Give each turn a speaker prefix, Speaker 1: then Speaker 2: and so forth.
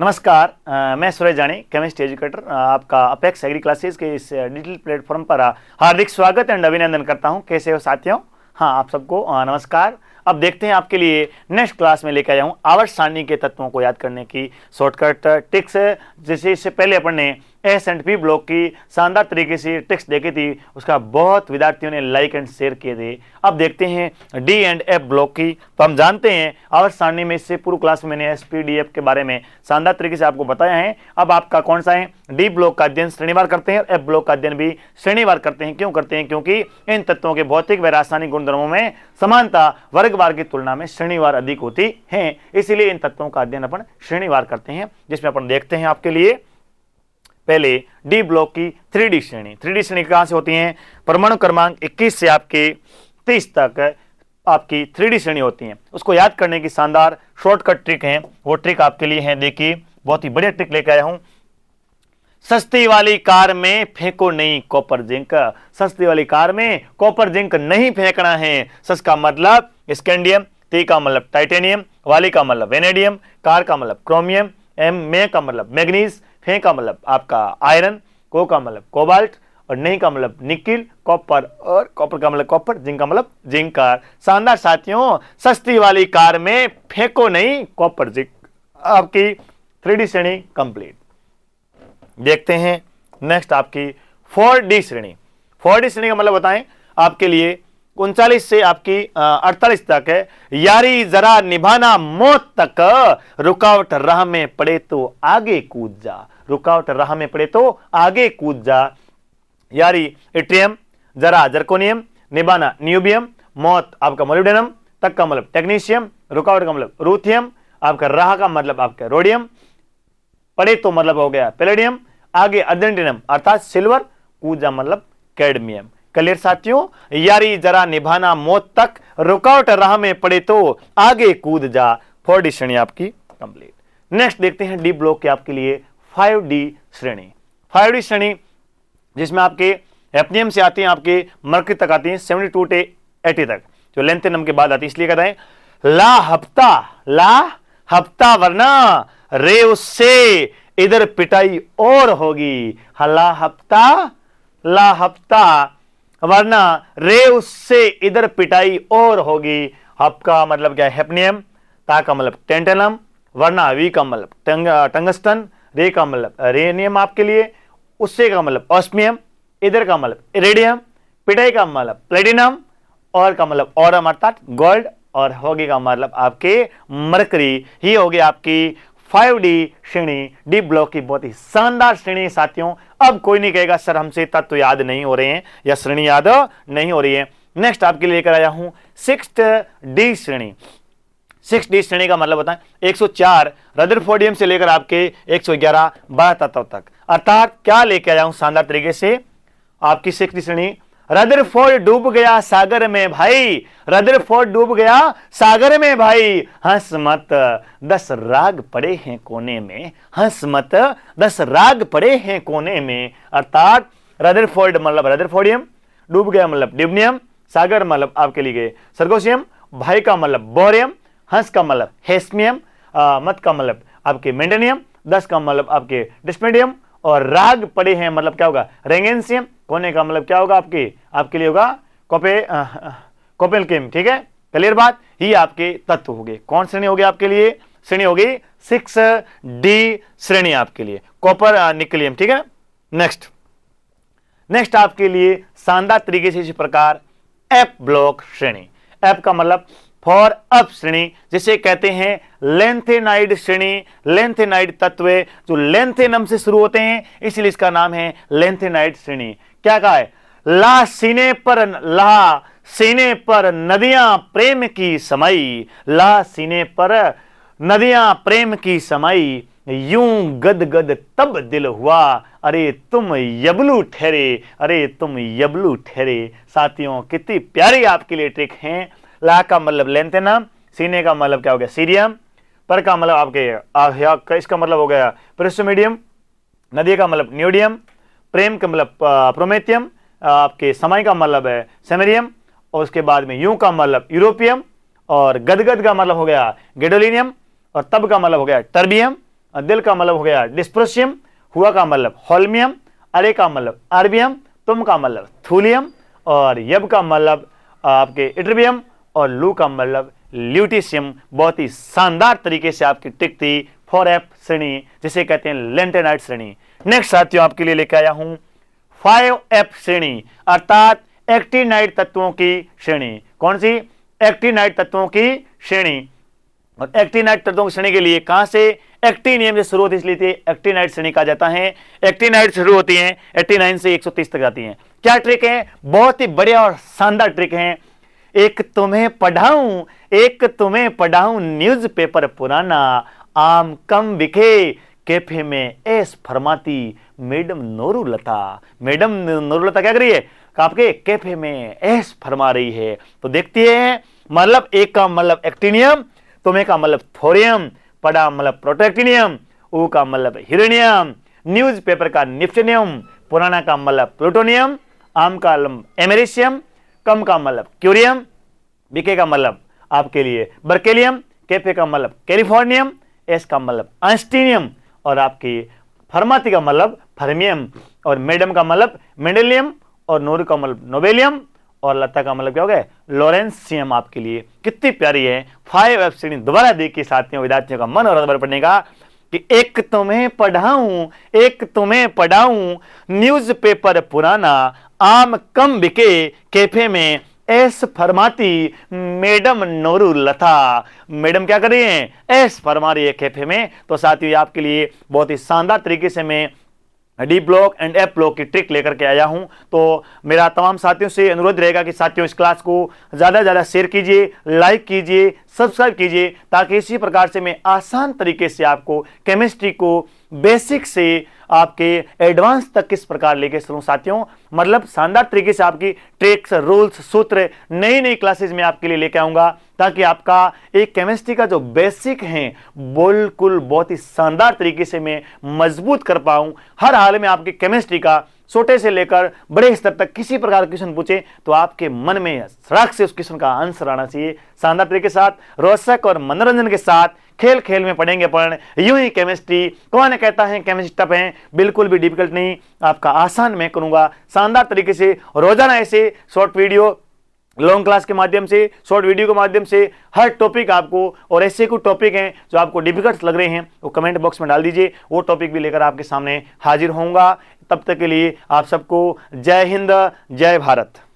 Speaker 1: नमस्कार मैं सुरेश जाने केमिस्ट्री एजुकेटर आपका अपेक्स एग्री क्लासेस के इस डिजिटल प्लेटफॉर्म पर हार्दिक स्वागत एंड अभिनंदन करता हूं कैसे हो साथियों हाँ आप सबको नमस्कार अब देखते हैं आपके लिए नेक्स्ट क्लास में लेकर आया हूँ आवर्त सारणी के तत्वों को याद करने की शॉर्टकट टिक्स जैसे इससे पहले अपन ने एस एंड पी ब्लॉक की शानदार तरीके से टिक्स देखी थी उसका बहुत विद्यार्थियों ने लाइक एंड शेयर किए थे अब देखते हैं डी एंड एफ ब्लॉक की तो हम जानते हैं आवर्त सारणी में इससे पूर्व क्लास में मैंने एस पी डी एफ के बारे में शानदार तरीके से आपको बताया है अब आपका कौन सा है डी ब्लॉक का अध्ययन श्रेणीवार करते हैं और एफ ब्लॉक का अध्ययन भी श्रेणीवार करते हैं क्यों करते हैं क्योंकि इन तत्वों के भौतिक व रासायनिक गुणधर्मों में समानता वर्गवार की तुलना में श्रेणीवार अधिक होती है इसीलिए इन तत्वों का अध्ययन अपन श्रेणीवार करते हैं जिसमें अपन देखते हैं आपके लिए पहले डी ब्लॉक की थ्री डी श्रेणी थ्री डी श्रेणी कहां से होती है परमाणु क्रमांक 21 से आपके 30 तक आपकी थ्री डी श्रेणी होती है उसको याद करने की शानदार शॉर्टकट ट्रिक है वो ट्रिक आपके लिए है देखिए बहुत ही बढ़िया ट्रिक लेकर आया हूं सस्ती वाली कार में फेंको नहीं कॉपर जिंक सस्ती वाली कार में कॉपर जिंक नहीं फेंकना है सस का मतलब स्कैंडियम ती का मतलब टाइटेनियम वाली का मतलब वेनेडियम कार का मतलब क्रोमियम एम मे का मतलब मैग्नीज फे का मतलब आपका आयरन को का मतलब कोबाल्ट और नहीं का मतलब निकिल कॉपर और कॉपर का मतलब कॉपर जिंक का मतलब जिंक कार शानदार साथियों सस्ती वाली कार में फेंको नहीं कॉपर जिंक आपकी थ्री श्रेणी कंप्लीट देखते हैं नेक्स्ट आपकी फोर डी श्रेणी फोर डी श्रेणी का मतलब बताएं आपके लिए उनचालीस से आपकी अड़तालीस तक है यारी जरा निभाना मौत तक रुकावट राह में पड़े तो आगे कूद जा रुकावट राह में पड़े तो आगे कूद जा यारी एट्रियम जरा जरकोनियम निभाना न्यूबियम मौत आपका मोलिब्डेनम तक का मतलब टेक्नीशियम रुकावट का मतलब रूथियम आपका राह का मतलब आपका रोडियम पड़े तो मतलब हो गया पेलेडियम आगे अर्जेंटिनम अर्थात सिल्वर कूद जा मतलब कैडमियम क्लियर साथियों यारी जरा निभाना मौत तक रुकावट राह में पड़े तो आगे कूद जा फोर्डी श्रेणी आपकी कंप्लीट नेक्स्ट देखते हैं डी ब्लॉक के आपके लिए फाइव डी श्रेणी फाइव डी श्रेणी जिसमें आपके एपनियम से आते हैं आपके मर्क तक आती हैं सेवेंटी टू टे एटी तक जो लेंथ नम के बाद आती है इसलिए कहते हैं ला हफ्ता ला हफ्ता वरना रे उससे इधर पिटाई और होगी हला हाँ, हफ्ता ला हफ्ता वरना रे उससे इधर पिटाई और होगी हप का मतलब क्या हेपनियम ता का मतलब टेंटेनम वरना वी का मतलब टंगस्टन रे का मतलब रेनियम आपके लिए उससे का मतलब ऑस्मियम इधर का मतलब इरेडियम पिटाई का मतलब प्लेटिनम और का मतलब और अर्थात गोल्ड और होगी का मतलब आपके मरकरी ही होगी आपकी फाइव डी श्रेणी डी ब्लॉक की बहुत ही शानदार श्रेणी है साथियों अब कोई नहीं कहेगा सर हमसे तत्व याद नहीं हो रहे हैं या श्रेणी याद नहीं हो रही है नेक्स्ट आपके लिए लेकर आया हूं सिक्स डी श्रेणी सिक्स डी श्रेणी का मतलब बताएं 104 सौ रदरफोर्डियम से लेकर आपके 111 बारह तत्व तक अर्थात क्या लेकर आया हूं शानदार तरीके से आपकी सिक्स डी श्रेणी रदरफोर्ड डूब गया सागर में भाई रदरफोर्ड डूब गया सागर में भाई हंस मत दस राग पड़े हैं कोने में हंस मत दस राग पड़े हैं कोने में अर्थात रदरफोर्ड मतलब रदरफोर्डियम डूब गया मतलब डिबनियम सागर मतलब आपके लिए सरगोशियम भाई का मतलब बोरियम हंस का मतलब हेस्मियम मत का मतलब आपके मेंडेनियम दस का मतलब आपके डिस्मेडियम और राग पड़े हैं मतलब क्या होगा रेंगेंसियम कोने का मतलब क्या होगा आपके आपके लिए होगा कोपे कोपेल किम ठीक है क्लियर बात ये आपके तत्व हो गए कौन श्रेणी होगी आपके लिए श्रेणी होगी सिक्स डी श्रेणी आपके लिए कॉपर निकलियम ठीक है नेक्स्ट नेक्स्ट आपके लिए शानदार तरीके से इसी प्रकार एप ब्लॉक श्रेणी एप का मतलब फॉर अप श्रेणी जिसे कहते हैं लेंथेनाइड श्रेणी लेंथेनाइड तत्व जो लेंथेनम से शुरू होते हैं इसलिए इसका नाम है लेंथेनाइड श्रेणी क्या कहा है ला सीने पर ला सीने पर नदियां प्रेम की समाई ला सीने पर नदियां प्रेम की समाई यूं गद तब दिल हुआ अरे तुम यबलू ठहरे अरे तुम यबलू ठहरे साथियों कितनी प्यारी आपके लिए ट्रिक है ला का मतलब नाम सीने का मतलब क्या हो गया सीरियम पर का मतलब आपके इसका मतलब हो गया मीडियम नदी का मतलब न्यूडियम प्रेम का मतलब प्रोमेथियम आपके समय का मतलब है सेमेरियम और उसके बाद में यू का मतलब यूरोपियम और गदगद का मतलब हो गया गेडोलिनियम और तब का मतलब हो गया टर्बियम दिल का मतलब हो गया डिस्प्रोशियम हुआ का मतलब होलमियम अरे का मतलब आरबियम तुम का मतलब थूलियम और यब का मतलब आपके इटरबियम और लू का मतलब ल्यूटिशियम बहुत ही शानदार तरीके से आपकी टिक थी फोर एफ श्रेणी जिसे कहते हैं लेंटेनाइट श्रेणी नेक्स्ट साथियों आपके लिए लेकर आया हूं फाइव एफ श्रेणी अर्थात एक्टिनाइट तत्वों की श्रेणी कौन सी एक्टिनाइट तत्वों की श्रेणी और एक्टिनाइट तत्वों की श्रेणी के लिए कहां से एक्टिनियम से शुरू होती है इसलिए एक्टिनाइट श्रेणी कहा जाता है एक्टिनाइट शुरू होती है एट्टी नाइन से 130 तक जाती है क्या ट्रिक है बहुत ही बढ़िया और शानदार ट्रिक है एक तुम्हें पढ़ाऊं एक तुम्हें पढ़ाऊं न्यूज़पेपर पुराना आम कम बिखे कैफे में ऐस फरमाती मैडम नोरूलता मैडम नोरूलता क्या करिए आपके कैफे में ऐस फरमा रही है तो देखती है मतलब एक का मतलब एक्टिनियम तुम्हें का मतलब थोरियम पड़ा मतलब प्रोटेक्टिनियम ऊ का मतलब न्यूज न्यूज़पेपर का निफ्टनियम पुराना का मतलब प्लूटोनियम आम का मतलब एमेरिशियम कम का मतलब क्यूरियम बिके का मतलब आपके लिए बर्केलियम कैफे का मतलब कैलिफोर्नियम एस का मतलब अंस्टीनियम और आपके फर्माती का मतलब फर्मियम और मेडम का मतलब मेडेलियम और नोर का मतलब नोबेलियम और लता का मतलब क्या हो गया लॉरेंसियम आपके लिए कितनी प्यारी है फाइव एफ सीरीज दोबारा देखिए साथियों विद्यार्थियों का मन और अदबर पढ़ने का कि एक तुम्हें पढ़ाऊं एक तुम्हें पढ़ाऊं न्यूज़पेपर पुराना आम कम बिके कैफे में एस फरमाती मैडम नोरू लता मैडम क्या कर रही हैं एस फरमा रही है कैफे में तो साथियों आपके लिए बहुत ही शानदार तरीके से मैं D block and F block की ट्रिक लेकर के आया हूं तो मेरा तमाम साथियों से अनुरोध रहेगा कि साथियों इस क्लास को ज़्यादा से ज़्यादा शेयर कीजिए लाइक कीजिए सब्सक्राइब कीजिए ताकि इसी प्रकार से मैं आसान तरीके से आपको केमिस्ट्री को बेसिक से आपके एडवांस तक किस प्रकार लेके चलूँ साथियों मतलब शानदार तरीके से आपकी ट्रिक्स रूल्स सूत्र नई नई क्लासेज में आपके लिए लेके आऊँगा ताकि आपका एक केमिस्ट्री का जो बेसिक है बिल्कुल बहुत ही शानदार तरीके से मैं मजबूत कर पाऊँ हर हाल में आपकी केमिस्ट्री का छोटे से लेकर बड़े स्तर तक किसी प्रकार का क्वेश्चन पूछे तो आपके मन में सड़क से उस क्वेश्चन का आंसर आना चाहिए शानदार तरीके के साथ रोशक और मनोरंजन के साथ खेल खेल में पढ़ेंगे अपन यूं ही केमिस्ट्री कौन कहता है केमिस्ट्री टप है बिल्कुल भी डिफिकल्ट नहीं आपका आसान मैं करूंगा शानदार तरीके से रोजाना ऐसे शॉर्ट वीडियो लॉन्ग क्लास के माध्यम से शॉर्ट वीडियो के माध्यम से हर टॉपिक आपको और ऐसे कुछ टॉपिक हैं जो आपको डिफिकल्ट लग रहे हैं वो कमेंट बॉक्स में डाल दीजिए वो टॉपिक भी लेकर आपके सामने हाजिर होऊंगा तब तक के लिए आप सबको जय हिंद जय भारत